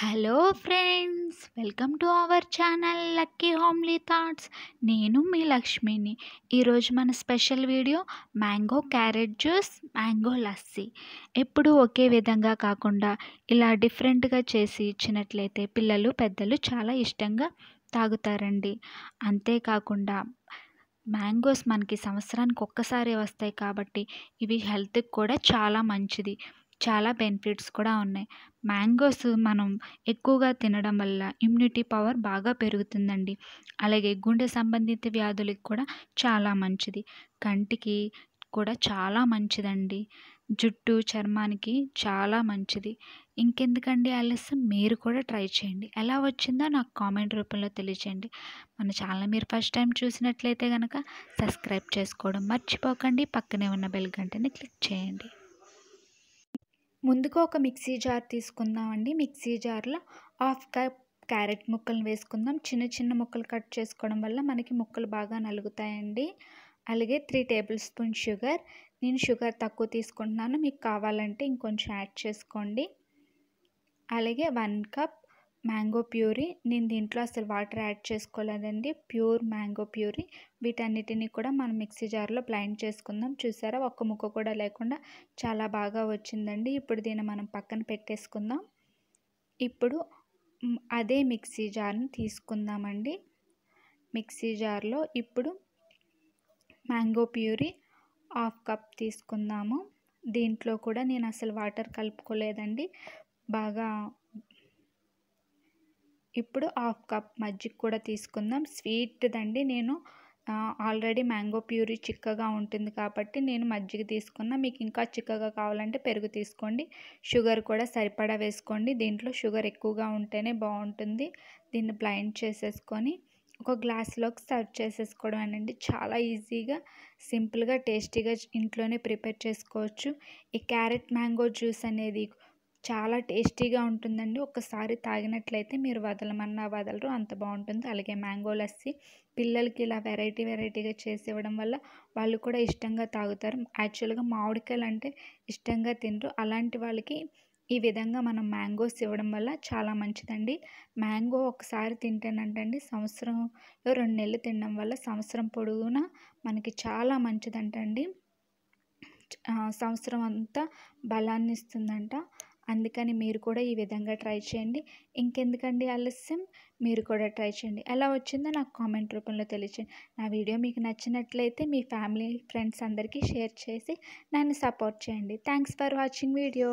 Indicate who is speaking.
Speaker 1: hello friends welcome to our channel lucky homely thoughts నేను మీ లక్ష్మిని ఈరోజు మన special video mango carrot juice mango lassi ఎప్పుడు ఒకే విధంగా కాకుండా ఇలా డిఫరెంట్గా చేసి ఇచ్చినట్లయితే పిల్లలు పెద్దలు చాలా ఇష్టంగా తాగుతారండి అంతేకాకుండా మ్యాంగోస్ మనకి సంవత్సరానికి ఒక్కసారి వస్తాయి కాబట్టి ఇవి హెల్త్కి కూడా చాలా మంచిది చాలా బెనిఫిట్స్ కూడా ఉన్నాయి మ్యాంగోస్ మనం ఎక్కువగా తినడం వల్ల ఇమ్యూనిటీ పవర్ బాగా పెరుగుతుందండి అలాగే గుండె సంబంధిత వ్యాధులకు కూడా చాలా మంచిది కంటికి కూడా చాలా మంచిదండి జుట్టు చర్మానికి చాలా మంచిది ఇంకెందుకండి ఆలస్యం మీరు కూడా ట్రై చేయండి ఎలా వచ్చిందో నాకు కామెంట్ రూపంలో తెలియచేయండి మన ఛానల్ మీరు ఫస్ట్ టైం చూసినట్లయితే కనుక సబ్స్క్రైబ్ చేసుకోవడం మర్చిపోకండి పక్కనే ఉన్న బెల్ గంటని క్లిక్ చేయండి ముందుగా ఒక మిక్సీ జార్ తీసుకుందామండి మిక్సీ జార్లో హాఫ్ కప్ క్యారెట్ ముక్కలు వేసుకుందాం చిన్న చిన్న ముక్కలు కట్ చేసుకోవడం వల్ల మనకి ముక్కలు బాగా నలుగుతాయండి అలాగే త్రీ టేబుల్ స్పూన్ షుగర్ నేను షుగర్ తక్కువ తీసుకుంటున్నాను మీకు కావాలంటే ఇంకొంచెం యాడ్ చేసుకోండి అలాగే వన్ కప్ మ్యాంగో ప్యూరీ నేను దీంట్లో అసలు వాటర్ యాడ్ చేసుకోలేదండి ప్యూర్ మ్యాంగో ప్యూరీ వీటన్నిటిని కూడా మనం మిక్సీ జార్లో బ్లైండ్ చేసుకుందాం చూసారా ఒక్క ముక్క కూడా లేకుండా చాలా బాగా వచ్చిందండి ఇప్పుడు దీన్ని మనం పక్కన పెట్టేసుకుందాం ఇప్పుడు అదే మిక్సీ జార్ని తీసుకుందామండి మిక్సీ జార్లో ఇప్పుడు మ్యాంగో ప్యూరీ హాఫ్ కప్ తీసుకుందాము దీంట్లో కూడా నేను అసలు వాటర్ కలుపుకోలేదండి బాగా ఇప్పుడు హాఫ్ కప్ మజ్జిగ కూడా తీసుకుందాం స్వీట్ దండి నేను ఆల్రెడీ మ్యాంగో ప్యూరీ చిక్కగా ఉంటుంది కాబట్టి నేను మజ్జిగ తీసుకున్నా మీకు ఇంకా చిక్కగా కావాలంటే పెరుగు తీసుకోండి షుగర్ కూడా సరిపడా వేసుకోండి దీంట్లో షుగర్ ఎక్కువగా ఉంటేనే బాగుంటుంది దీన్ని బ్లైండ్ చేసేసుకొని ఒక గ్లాస్లోకి సర్వ్ చేసేసుకోవడం అనండి చాలా ఈజీగా సింపుల్గా టేస్టీగా ఇంట్లోనే ప్రిపేర్ చేసుకోవచ్చు ఈ క్యారెట్ మ్యాంగో జ్యూస్ అనేది చాలా టేస్టీగా ఉంటుందండి ఒకసారి తాగినట్లయితే మీరు వదలమన్నా వదలరు అంత బాగుంటుంది అలాగే మ్యాంగో లస్సీ పిల్లలకి ఇలా వెరైటీ వెరైటీగా చేసి ఇవ్వడం వల్ల వాళ్ళు కూడా ఇష్టంగా తాగుతారు యాక్చువల్గా మామిడికాయలు అంటే ఇష్టంగా తినరు అలాంటి వాళ్ళకి ఈ విధంగా మనం మ్యాంగోస్ ఇవ్వడం వల్ల చాలా మంచిదండి మ్యాంగో ఒకసారి తింటేనంటండి సంవత్సరంలో రెండు నెలలు తినడం వల్ల సంవత్సరం పొడుగునా మనకి చాలా మంచిదంటండి సంవత్సరం అంతా బలాన్ని ఇస్తుందంట అందుకని మీరు కూడా ఈ విధంగా ట్రై చేయండి ఇంకెందుకండి ఆలస్యం మీరు కూడా ట్రై చేయండి ఎలా వచ్చిందో నాకు కామెంట్ రూపంలో తెలియచేయండి నా వీడియో మీకు నచ్చినట్లయితే మీ ఫ్యామిలీ ఫ్రెండ్స్ అందరికీ షేర్ చేసి నన్ను సపోర్ట్ చేయండి థ్యాంక్స్ ఫర్ వాచింగ్ వీడియో